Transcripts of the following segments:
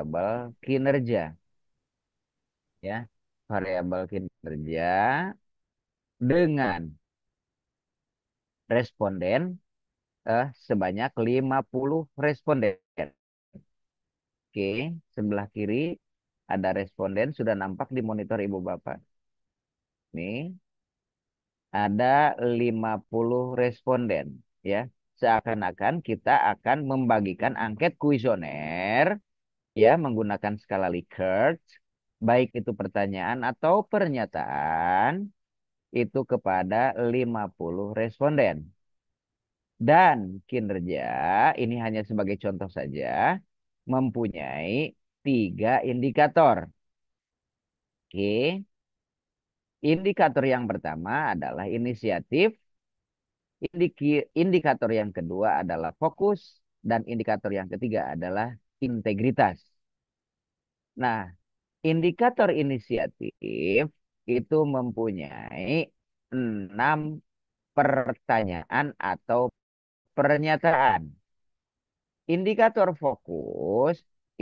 variabel kinerja ya variabel kinerja dengan responden eh, sebanyak 50 responden. Oke, sebelah kiri ada responden sudah nampak di monitor Ibu Bapak. Nih. Ada 50 responden ya. Seakan-akan kita akan membagikan angket kuesioner ya menggunakan skala Likert baik itu pertanyaan atau pernyataan itu kepada 50 responden. Dan kinerja ini hanya sebagai contoh saja mempunyai tiga indikator. Oke. Indikator yang pertama adalah inisiatif. Indikator yang kedua adalah fokus. Dan indikator yang ketiga adalah integritas. Nah, indikator inisiatif itu mempunyai enam pertanyaan atau pernyataan. Indikator fokus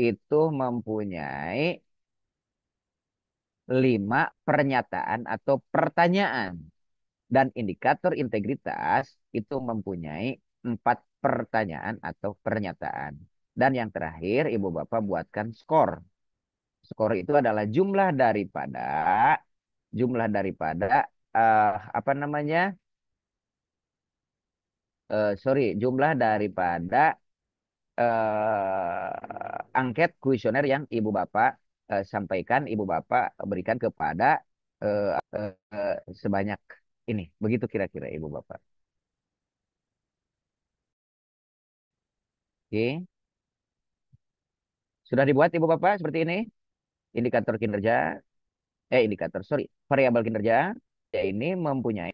itu mempunyai lima pernyataan atau pertanyaan. Dan indikator integritas itu mempunyai empat pertanyaan atau pernyataan. Dan yang terakhir, Ibu Bapak buatkan skor skor itu adalah jumlah daripada jumlah daripada uh, apa namanya? Uh, sorry, jumlah daripada uh, angket kuesioner yang ibu bapak uh, sampaikan, ibu bapak berikan kepada uh, uh, sebanyak ini, begitu kira-kira ibu bapak. Oke. Okay. Sudah dibuat Ibu Bapak seperti ini? indikator kinerja eh indikator sorry variabel kinerja ya ini mempunyai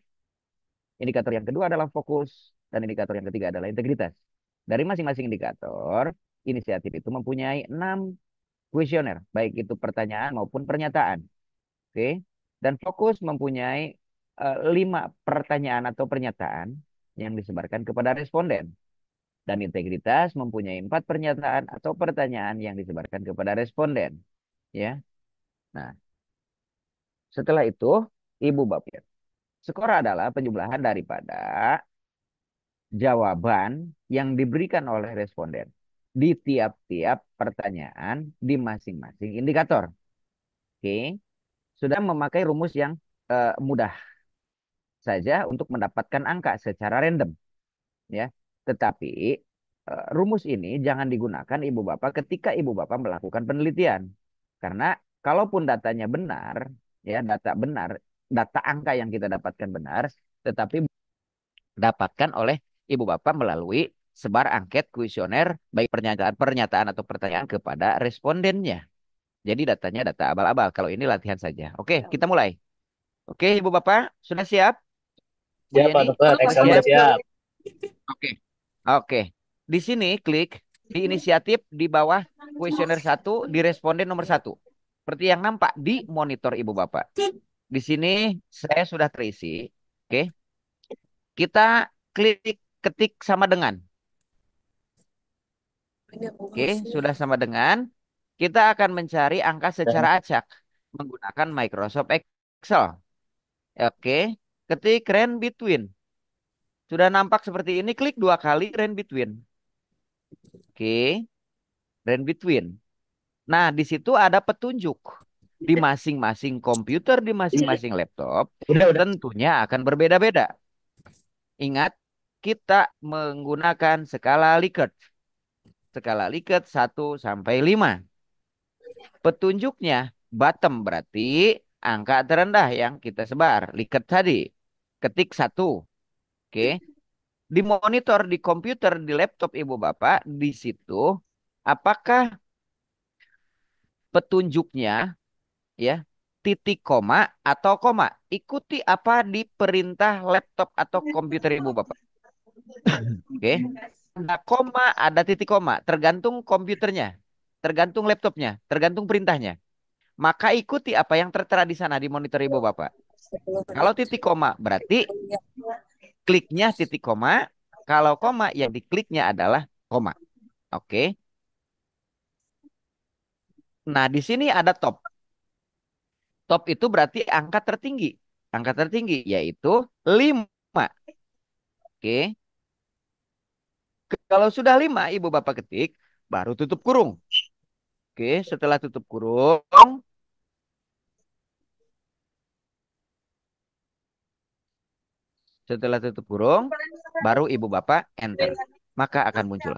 indikator yang kedua adalah fokus dan indikator yang ketiga adalah integritas. Dari masing-masing indikator inisiatif itu mempunyai enam kuesioner baik itu pertanyaan maupun pernyataan. Oke dan fokus mempunyai eh, lima pertanyaan atau pernyataan yang disebarkan kepada responden dan integritas mempunyai empat pernyataan atau pertanyaan yang disebarkan kepada responden. Ya. Nah, setelah itu ibu bapak. Skor adalah penjumlahan daripada jawaban yang diberikan oleh responden di tiap-tiap pertanyaan di masing-masing indikator. Oke. Sudah memakai rumus yang uh, mudah saja untuk mendapatkan angka secara random. Ya. Tetapi uh, rumus ini jangan digunakan ibu bapak ketika ibu bapak melakukan penelitian. Karena kalaupun datanya benar, ya data benar, data angka yang kita dapatkan benar, tetapi dapatkan oleh ibu bapak melalui sebar angket kuesioner baik pernyataan-pernyataan atau pertanyaan kepada respondennya. Jadi datanya data abal-abal. Kalau ini latihan saja. Oke, iya. kita mulai. Oke, Ibu Bapak, sudah siap? Siap, iya, Pak Dokter. Oke. Oke. Di sini klik di inisiatif di bawah kuesioner satu di responden nomor satu. Seperti yang nampak di monitor Ibu Bapak. Di sini saya sudah terisi. Oke. Kita klik ketik sama dengan. Oke, sudah sama dengan. Kita akan mencari angka secara acak menggunakan Microsoft Excel. Oke, ketik range between. Sudah nampak seperti ini, klik dua kali range between. Oke. Okay. between. Nah, di situ ada petunjuk di iya. masing-masing komputer, di masing-masing iya. laptop, udah, udah. tentunya akan berbeda-beda. Ingat, kita menggunakan skala Likert. Skala Likert 1 sampai 5. Petunjuknya bottom berarti angka terendah yang kita sebar, Likert tadi. Ketik 1. Oke di monitor, di komputer, di laptop ibu bapak, di situ apakah petunjuknya ya titik koma atau koma. Ikuti apa di perintah laptop atau komputer ibu bapak. Oke. Okay. Ada koma, ada titik koma, tergantung komputernya, tergantung laptopnya, tergantung perintahnya. Maka ikuti apa yang tertera di sana di monitor ibu bapak. Kalau titik koma berarti kliknya titik koma. Kalau koma yang dikliknya adalah koma. Oke. Okay. Nah, di sini ada top. Top itu berarti angka tertinggi. Angka tertinggi yaitu 5. Oke. Okay. Kalau sudah 5 Ibu Bapak ketik, baru tutup kurung. Oke, okay. setelah tutup kurung, Setelah tutup kurung, baru ibu bapak enter. Maka akan muncul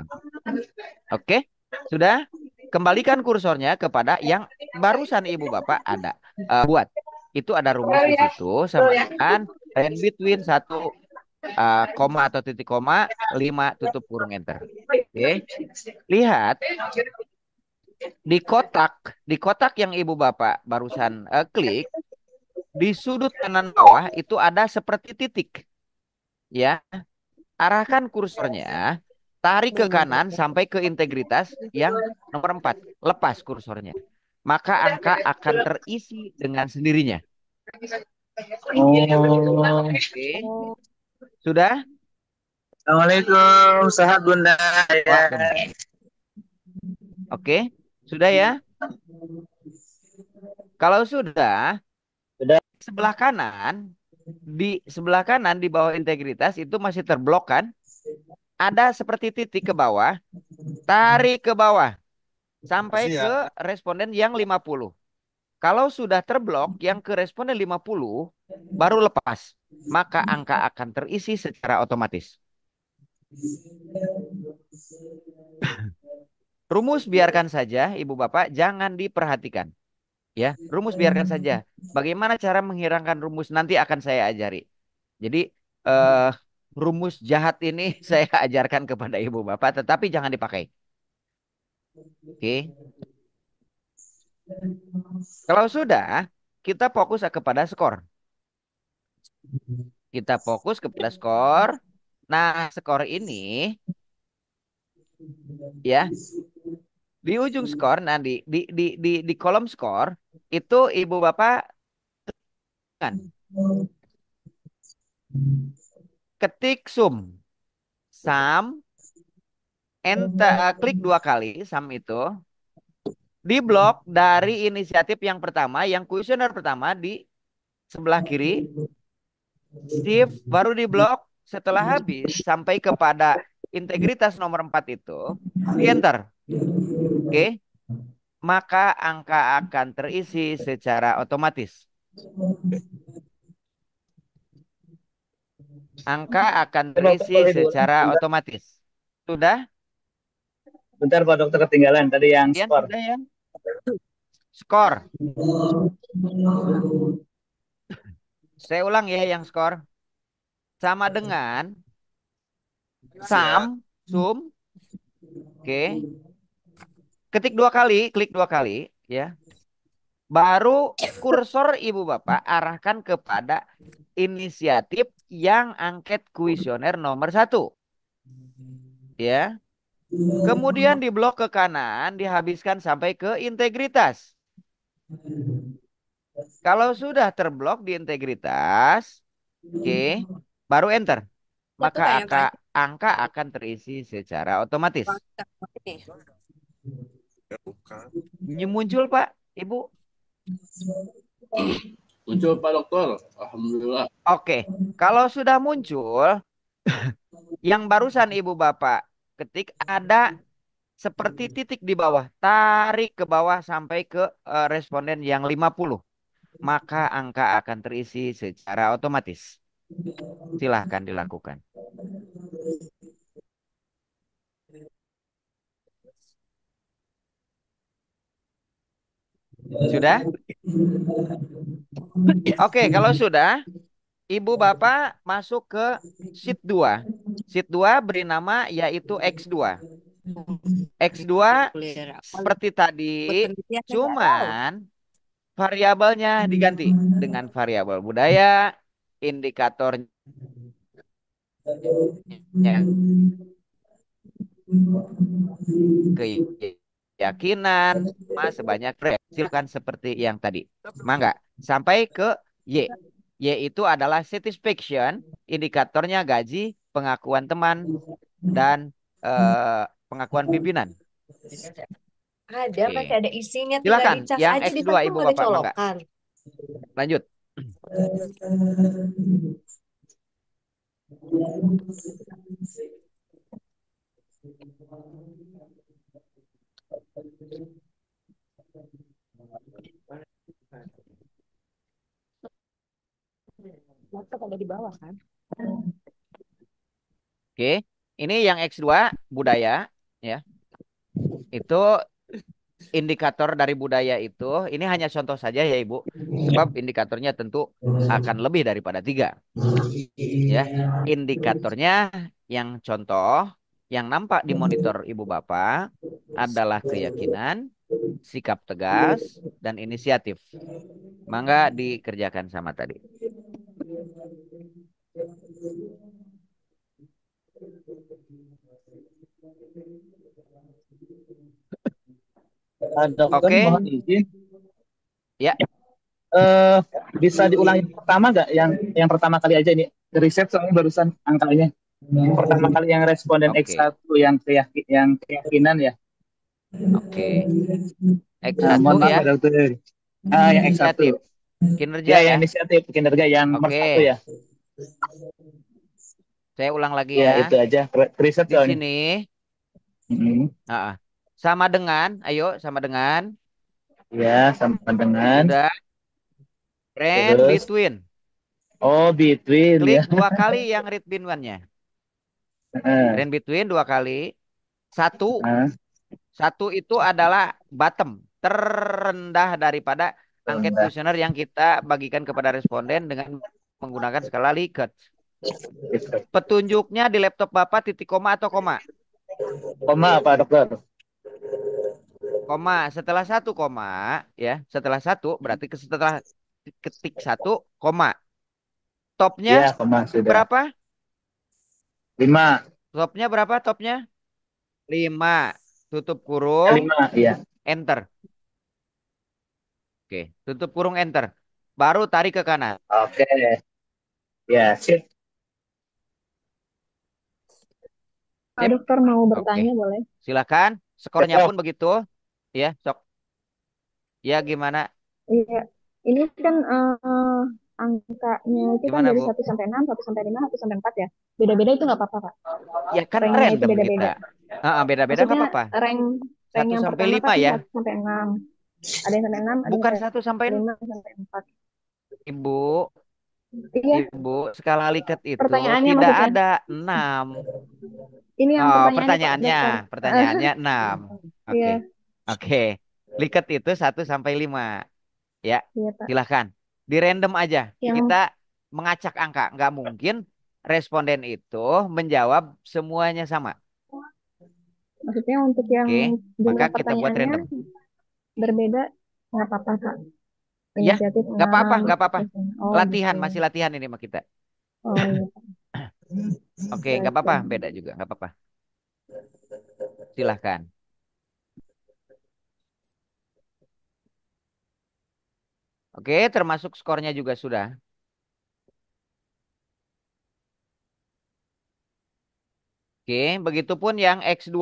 Oke, Oke, sudah? Kembalikan kursornya kepada yang barusan ibu bapak ada uh, buat. Itu ada rumus di situ sama dengan in between satu uh, koma atau titik koma, lima tutup kurung enter. Oke. Okay. Lihat di kotak, di kotak yang Ibu Bapak barusan uh, klik, di sudut kanan bawah itu ada seperti titik ya arahkan kursornya tarik ke iya, iya, kanan iya. sampai ke integritas yang nomor 4 lepas kursornya maka angka akan terisi dengan sendirinya oh. Oke. sudah Assalamualaikum sehat bunda ya. Oke sudah ya kalau sudah, sudah sebelah kanan di sebelah kanan di bawah integritas itu masih terblok kan? Ada seperti titik ke bawah, tarik ke bawah sampai ya. ke responden yang 50. Kalau sudah terblok yang ke responden 50 baru lepas, maka angka akan terisi secara otomatis. Rumus biarkan saja Ibu Bapak jangan diperhatikan ya rumus biarkan saja bagaimana cara menghilangkan rumus nanti akan saya ajari jadi uh, rumus jahat ini saya ajarkan kepada ibu bapak tetapi jangan dipakai oke okay. kalau sudah kita fokus kepada skor kita fokus kepada skor nah skor ini ya di ujung hmm. skor nah di di di di kolom skor itu ibu bapak kan ketik sum sam enter eh, klik dua kali sam itu di blok dari inisiatif yang pertama yang kuesioner pertama di sebelah kiri shift baru di blok setelah habis sampai kepada integritas nomor 4 itu di enter Oke. Okay? Maka angka akan terisi secara otomatis. Angka akan terisi secara otomatis. Sudah? Bentar Pak Dokter ketinggalan tadi yang ya, skor. Sudah, ya? Skor. Saya ulang ya yang skor. Sama dengan iya. sam, sum, oke, okay, ketik dua kali, klik dua kali, ya. Baru kursor Ibu Bapak arahkan kepada inisiatif yang angket kuesioner nomor satu. Ya. Kemudian di blok ke kanan dihabiskan sampai ke integritas. Kalau sudah terblok di integritas, oke, okay, baru enter. Maka angka, angka akan terisi secara otomatis. Ya, bukan. Muncul Pak, Ibu. Muncul Pak Dokter, Alhamdulillah. Oke, kalau sudah muncul, yang barusan Ibu Bapak, ketik ada seperti titik di bawah, tarik ke bawah sampai ke eh, responden yang 50. Maka angka akan terisi secara otomatis. Silahkan dilakukan. Sudah? Oke, okay, kalau sudah, Ibu Bapak masuk ke sheet 2. Sheet 2 beri nama yaitu X2. X2 seperti tadi, cuman variabelnya diganti dengan variabel budaya, indikatornya Ya. ke keyakinan, ma sebanyak pre. Silakan seperti yang tadi. Mangga. Sampai ke Y. Y itu adalah satisfaction, indikatornya gaji, pengakuan teman, dan eh, pengakuan pimpinan. Ada, Oke. masih ada isinya. Silakan, yang X2 Ibu Bapak. Mangga. Thank Lanjut. Eh, eh, eh. Laptop ada di bawah kan? Oke, okay. ini yang X2 budaya ya. Itu indikator dari budaya itu, ini hanya contoh saja ya Ibu. Sebab indikatornya tentu akan lebih daripada tiga. Ya, indikatornya yang contoh yang nampak di monitor Ibu Bapak adalah keyakinan, sikap tegas, dan inisiatif. Mangga dikerjakan sama tadi. Eh, Oke. Okay. Mohon izin. Ya. Uh, bisa diulangi pertama nggak yang yang pertama kali aja ini riset soalnya barusan angkanya. pertama kali yang responden okay. X1 yang yang keyakinan ya. Oke. Okay. X1 nah, ya. Maaf, ya, dokter. Ah, yang X1. Inisiatif. Kinerja ya. ya. Yang inisiatif, kinerja yang nomor okay. satu ya. Saya ulang lagi ya. ya. itu aja. Riset di sini. Mm -hmm. Uh Sama dengan, ayo sama dengan. Ya, sama dengan. Sudah. Read Terus. between. Oh, between Klik ya. dua kali yang read between-nya. Uh. Read between dua kali. Satu. Uh satu itu adalah bottom, terendah daripada angket kuesioner yang kita bagikan kepada responden dengan menggunakan skala Likert. Petunjuknya di laptop Bapak titik koma atau koma? Koma Pak Dokter. Koma setelah satu koma ya setelah satu berarti setelah ketik satu koma topnya ya, koma, berapa? Lima. Topnya berapa topnya? Lima tutup kurung lima, iya. enter oke tutup kurung enter baru tarik ke kanan oke ya sip Pak dokter mau bertanya okay. boleh silakan skornya pun begitu ya sok ya gimana iya ini kan uh, angkanya itu kan Gimana, kan dari satu sampai enam, satu sampai lima, satu sampai empat ya. Beda-beda itu nggak apa-apa, Kak. Ya kan rank random beda-beda. Ah, beda-beda nggak apa-apa. Rank rank yang sampai lima kan ya. Satu sampai enam. Ada yang sampai enam, Bukan satu sampai lima sampai empat. Ibu, Iya. Ibu, skala liket itu tidak maksudnya. ada enam. Ini yang oh, pertanyaannya, pertanyaannya, pertanyaannya enam. Iya. Oke, oke. Liket itu satu sampai lima. Ya, yeah, silahkan di random aja. Yang... Kita mengacak angka. Nggak mungkin responden itu menjawab semuanya sama. Maksudnya untuk yang okay. maka kita buat random. Berbeda nggak apa-apa kak. ya, nggak apa-apa, nggak apa-apa. Oh, latihan gitu. masih latihan ini sama kita. Oh, iya, Oke, okay, nggak apa-apa, beda juga, nggak apa-apa. Silahkan. Oke, termasuk skornya juga sudah. Oke, begitupun yang X2.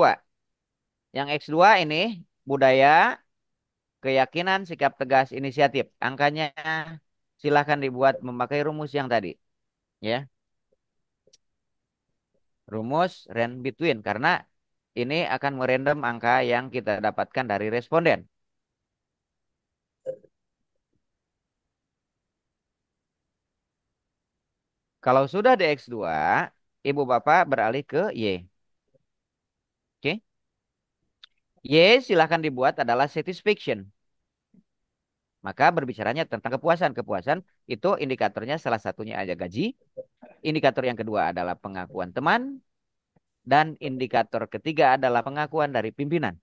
Yang X2 ini budaya, keyakinan, sikap tegas, inisiatif. Angkanya silahkan dibuat memakai rumus yang tadi. Ya. Rumus rand between. Karena ini akan merandom angka yang kita dapatkan dari responden. Kalau sudah DX2, ibu bapak beralih ke Y. Oke. Okay? Y silahkan dibuat adalah satisfaction. Maka berbicaranya tentang kepuasan. Kepuasan itu indikatornya salah satunya aja gaji. Indikator yang kedua adalah pengakuan teman. Dan indikator ketiga adalah pengakuan dari pimpinan.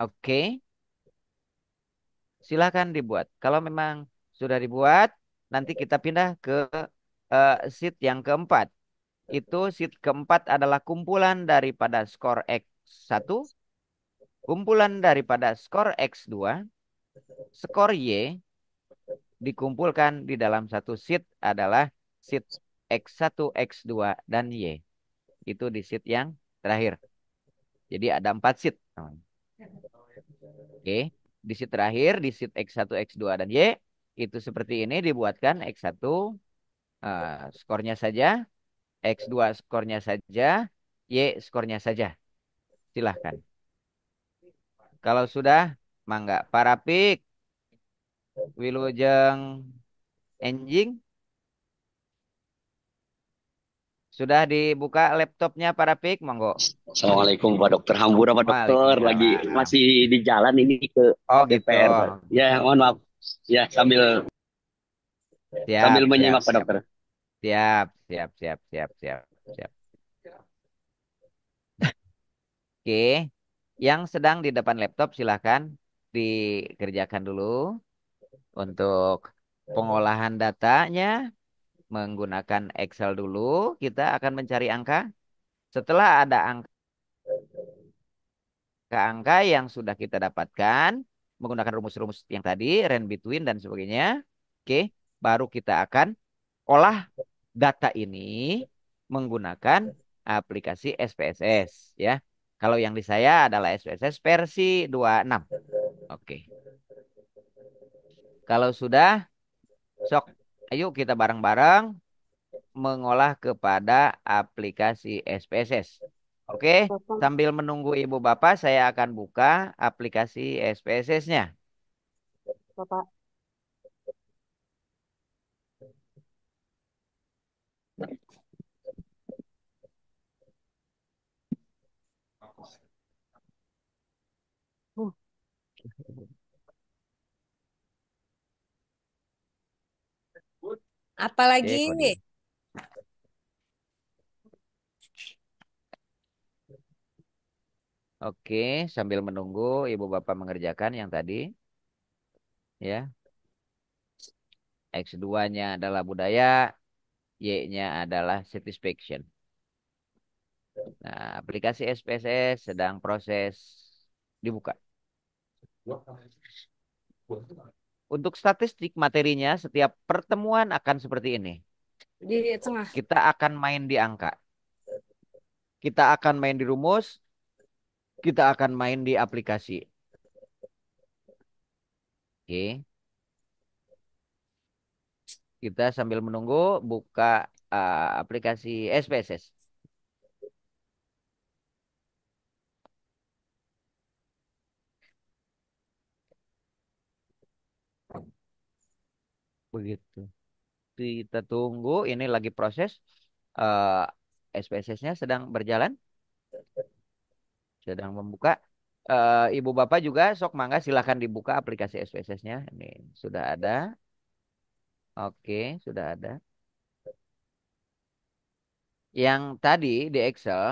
Oke. Okay silahkan dibuat. Kalau memang sudah dibuat, nanti kita pindah ke uh, eh, sheet yang keempat. Itu sheet keempat adalah kumpulan daripada skor X1, kumpulan daripada skor X2, skor Y dikumpulkan di dalam satu sheet adalah sheet X1, X2, dan Y. Itu di sheet yang terakhir. Jadi ada empat sheet. Oke. Okay di sheet terakhir di sheet X1, X2 dan Y itu seperti ini dibuatkan X1 uh, eh, skornya saja, X2 skornya saja, Y skornya saja. Silahkan. Kalau sudah, mangga. Parapik, Wilujeng, Enjing, Sudah dibuka laptopnya para pik, monggo. Assalamualaikum Pak Dokter Hambura Pak Dokter lagi masih di jalan ini ke oh, gitu. DPR. Gitu. Ya mohon maaf. Ya sambil siap, sambil menyimak siap, Pak Dokter. Siap, siap, siap, siap, siap, siap. Oke, yang sedang di depan laptop silahkan dikerjakan dulu untuk pengolahan datanya menggunakan Excel dulu. Kita akan mencari angka. Setelah ada angka ke angka yang sudah kita dapatkan menggunakan rumus-rumus yang tadi, Rand between dan sebagainya. Oke, baru kita akan olah data ini menggunakan aplikasi SPSS ya. Kalau yang di saya adalah SPSS versi 26. Oke. Kalau sudah sok Ayo kita bareng-bareng mengolah kepada aplikasi SPSS. Oke, sambil menunggu Ibu Bapak, saya akan buka aplikasi SPSS-nya. Bapak. Apalagi Eko Oke, sambil menunggu Ibu Bapak mengerjakan yang tadi. Ya. X2-nya adalah budaya, Y-nya adalah satisfaction. Nah, aplikasi SPSS sedang proses dibuka. Untuk statistik materinya, setiap pertemuan akan seperti ini. Di tengah. Kita akan main di angka. Kita akan main di rumus. Kita akan main di aplikasi. Oke. Kita sambil menunggu buka uh, aplikasi SPSS. begitu. Kita tunggu, ini lagi proses. uh, eh, SPSS-nya sedang berjalan, sedang membuka. Uh, Ibu Bapak juga sok mangga silahkan dibuka aplikasi SPSS-nya. Ini sudah ada. Oke, sudah ada. Yang tadi di Excel,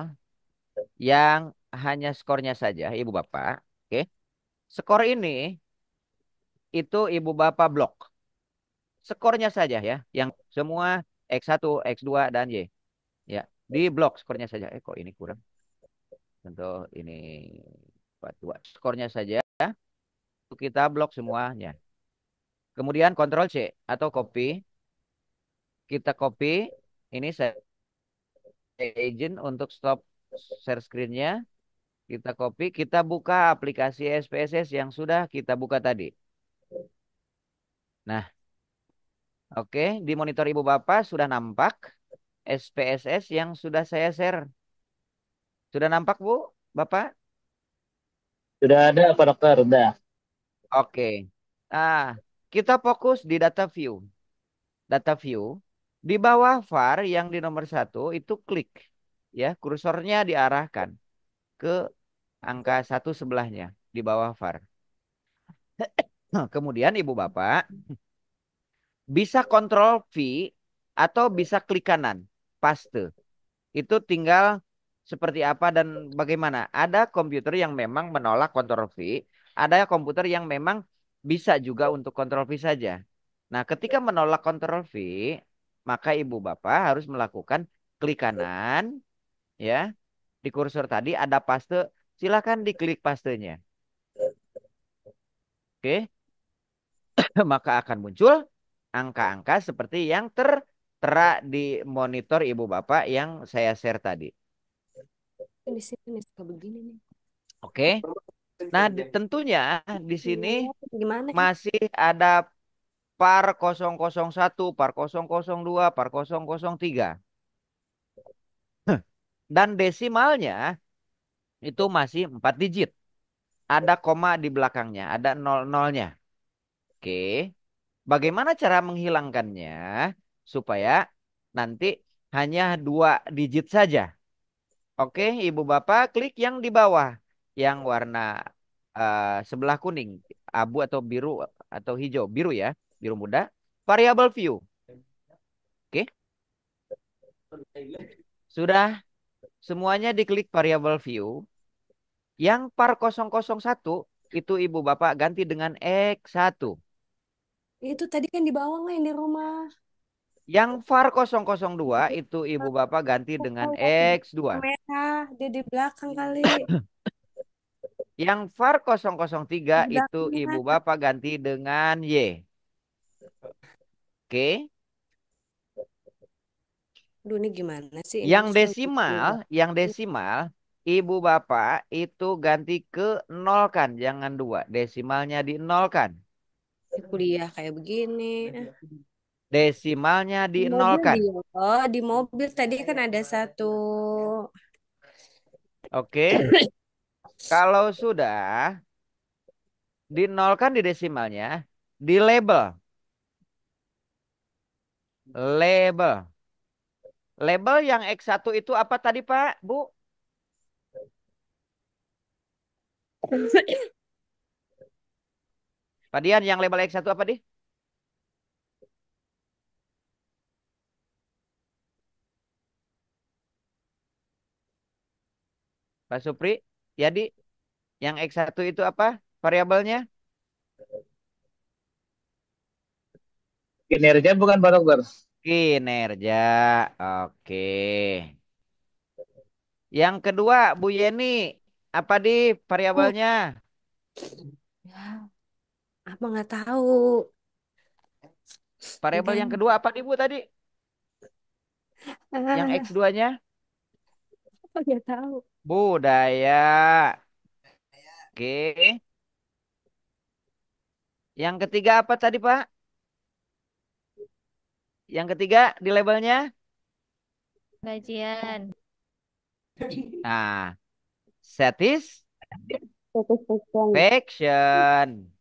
yang hanya skornya saja, Ibu Bapak. Oke, skor ini itu Ibu Bapak blok skornya saja ya, yang semua X1, X2 dan Y. Ya, di blok skornya saja. Eh kok ini kurang? Contoh ini 42. Skornya saja kita blok semuanya. Kemudian kontrol C atau copy. Kita copy ini saya agent untuk stop share screen-nya. Kita copy, kita buka aplikasi SPSS yang sudah kita buka tadi. Nah, Oke, di monitor Ibu Bapak sudah nampak SPSS yang sudah saya share. Sudah nampak, Bu? Bapak? Sudah ada, Pak Dokter, sudah. Oke. Nah, kita fokus di data view. Data view, di bawah var yang di nomor satu itu klik. Ya, kursornya diarahkan ke angka satu sebelahnya di bawah var. Kemudian Ibu Bapak bisa kontrol V atau bisa klik kanan paste. Itu tinggal seperti apa dan bagaimana. Ada komputer yang memang menolak kontrol V, ada komputer yang memang bisa juga untuk kontrol V saja. Nah, ketika menolak kontrol V, maka ibu bapak harus melakukan klik kanan ya. Di kursor tadi ada paste, silakan diklik pastenya. Oke. Maka akan muncul angka-angka seperti yang tertera di monitor ibu bapak yang saya share tadi. Di sini Oke. Nah, di, tentunya di sini Gimana? masih ada par 001, par 002, par 003. Dan desimalnya itu masih 4 digit. Ada koma di belakangnya, ada nol-nolnya. Oke. Bagaimana cara menghilangkannya supaya nanti hanya dua digit saja. Oke, Ibu Bapak klik yang di bawah yang warna uh, sebelah kuning, abu atau biru atau hijau, biru ya, biru muda. Variable view. Oke. Sudah semuanya diklik variable view. Yang par 001 itu Ibu Bapak ganti dengan X1. Itu tadi kan di bawah nggak yang di rumah. Yang VAR 002 iya. itu ibu iya. bapak ganti iya, dengan X2. Merah, dia di belakang kali. Yang VAR 003 itu ibu kan. bapak ganti dengan Y. Oke. ini gimana sih? Ini yang desimal, yang desimal ibu bapak itu ganti ke nol kan, jangan dua. Desimalnya di nol kan kuliah kayak begini. Desimalnya di nol kan? Oh, di mobil tadi kan ada satu. Oke. Okay. Kalau sudah di dinolkan di desimalnya, di label. Label. Label yang X1 itu apa tadi, Pak? Bu? Pak Dian yang label X1 apa di? Pak Supri, jadi ya, yang X1 itu apa variabelnya? Kinerja bukan Pak Dokter? Kinerja, oke. Yang kedua Bu Yeni, apa di variabelnya? Ya. Apa nggak tahu? Variabel yang kedua apa nih Bu tadi? Yang ah. X2-nya? apa nggak tahu? Budaya. Oke. Yang ketiga apa tadi Pak? Yang ketiga di labelnya? Gajian. Nah, satis Satisfaction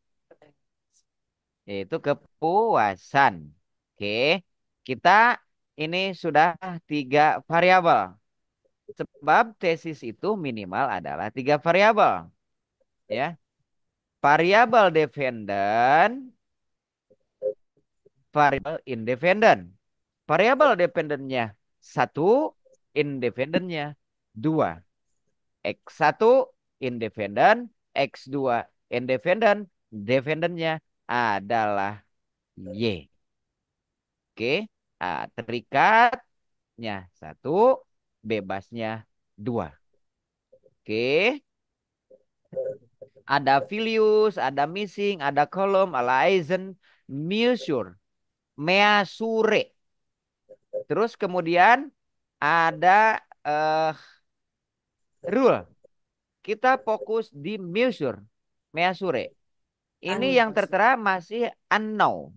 yaitu kepuasan. Oke, kita ini sudah tiga variabel. Sebab tesis itu minimal adalah tiga variabel. Ya. Variabel dependent, variabel independen, Variabel dependennya satu, independennya dua. X1 independen, X2 independen, dependennya adalah Y. Oke, A, terikatnya satu, bebasnya dua. Oke. Ada Filius, ada Missing, ada Kolom, ada Eisen, Measure, Measure. Terus kemudian ada uh, Rule. Kita fokus di Measure, Measure. Ini yang tertera masih unknown.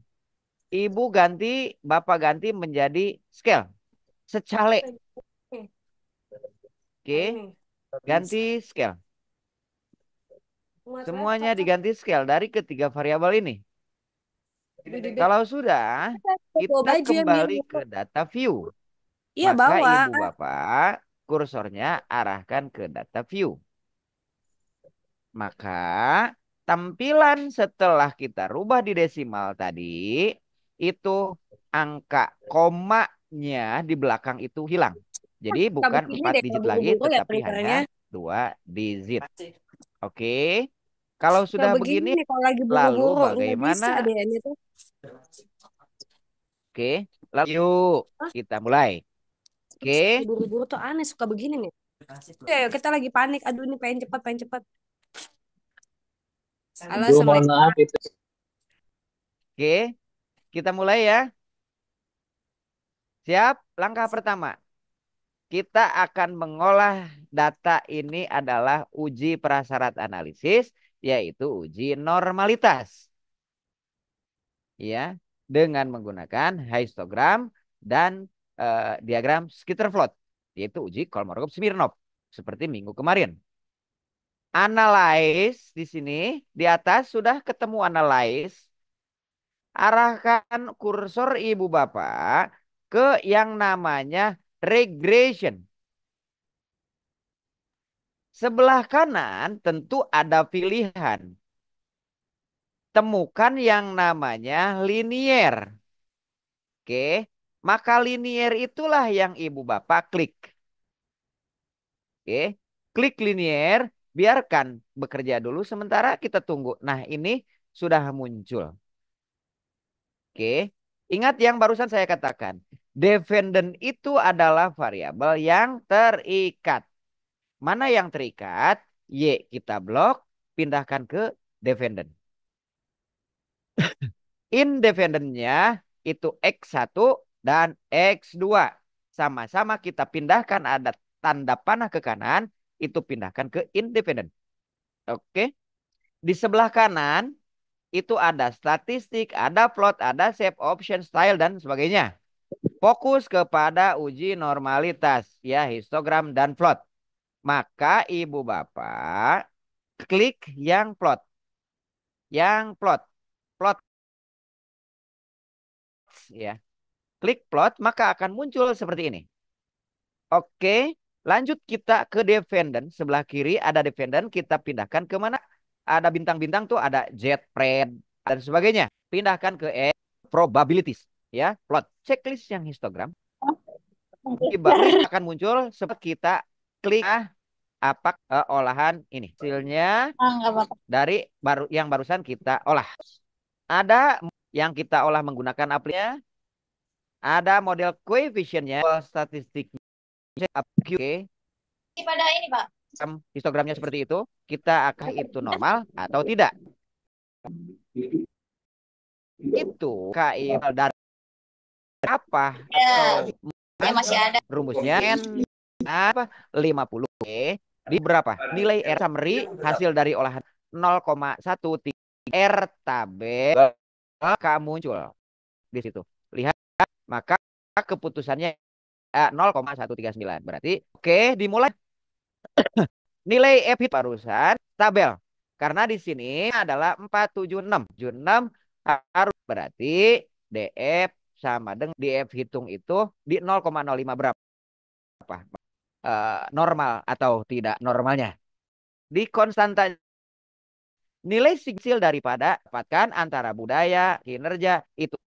Ibu ganti, bapak ganti menjadi scale. Secale. Oke. Okay. Ganti scale. Semuanya diganti scale dari ketiga variabel ini. Kalau sudah, kita kembali ke data view. Iya, Maka ibu bapak kursornya arahkan ke data view. Maka tampilan setelah kita rubah di desimal tadi itu angka komanya di belakang itu hilang. Jadi bukan empat digit lagi ya tetapi hanya dua digit. Oke. Kalau sudah begini, lalu oh, bagaimana? Oke, lalu yuk kita mulai. Oke. Okay. Buru-buru tuh aneh suka begini nih. Ya, kita lagi panik. Aduh, ini pengen cepat, pengen cepat. Halo, mohon maaf itu. Oke, kita mulai ya. Siap, langkah pertama. Kita akan mengolah data ini adalah uji prasyarat analisis, yaitu uji normalitas. Ya, dengan menggunakan histogram dan uh, diagram skitter plot, yaitu uji Kolmogorov-Smirnov seperti minggu kemarin. Analyze di sini, di atas sudah ketemu analyze. Arahkan kursor ibu bapak ke yang namanya regression. Sebelah kanan tentu ada pilihan. Temukan yang namanya linear, Oke, maka linear itulah yang ibu bapak klik. Oke, klik linear biarkan bekerja dulu sementara kita tunggu. Nah, ini sudah muncul. Oke, ingat yang barusan saya katakan. Defendant itu adalah variabel yang terikat. Mana yang terikat? Y kita blok, pindahkan ke defendant. Independennya itu X1 dan X2. Sama-sama kita pindahkan ada tanda panah ke kanan, itu pindahkan ke independen. Oke. Di sebelah kanan itu ada statistik, ada plot, ada shape, option, style, dan sebagainya. Fokus kepada uji normalitas, ya histogram dan plot. Maka ibu bapak klik yang plot. Yang plot. Plot. Ya. Klik plot, maka akan muncul seperti ini. Oke. Lanjut kita ke defendant sebelah kiri ada defendant kita pindahkan ke mana? Ada bintang-bintang tuh ada jet pred dan sebagainya. Pindahkan ke e probabilities ya plot checklist yang histogram. Ibarat akan muncul sebab kita klik ah, apa uh, olahan ini hasilnya ah, dari baru yang barusan kita olah. Ada yang kita olah menggunakan apliknya, ada model coefficientnya, statistiknya okay. pada ini Pak. Histogramnya seperti itu, kita akan itu normal atau tidak? Itu KI iya. dari apa? Ya, ya masih ada. Rumusnya N apa? 50 Oke. di berapa? Nilai R summary hasil dari olahan 0,13 R tab K muncul di situ. Lihat, maka keputusannya eh, 0,139. Berarti oke, okay, dimulai nilai EBIT barusan tabel. Karena di sini adalah 476. 76 harus berarti DF sama dengan DF hitung itu di 0,05 berapa? Apa? Eh, e, normal atau tidak normalnya. Di konstanta nilai siksil daripada dapatkan antara budaya, kinerja itu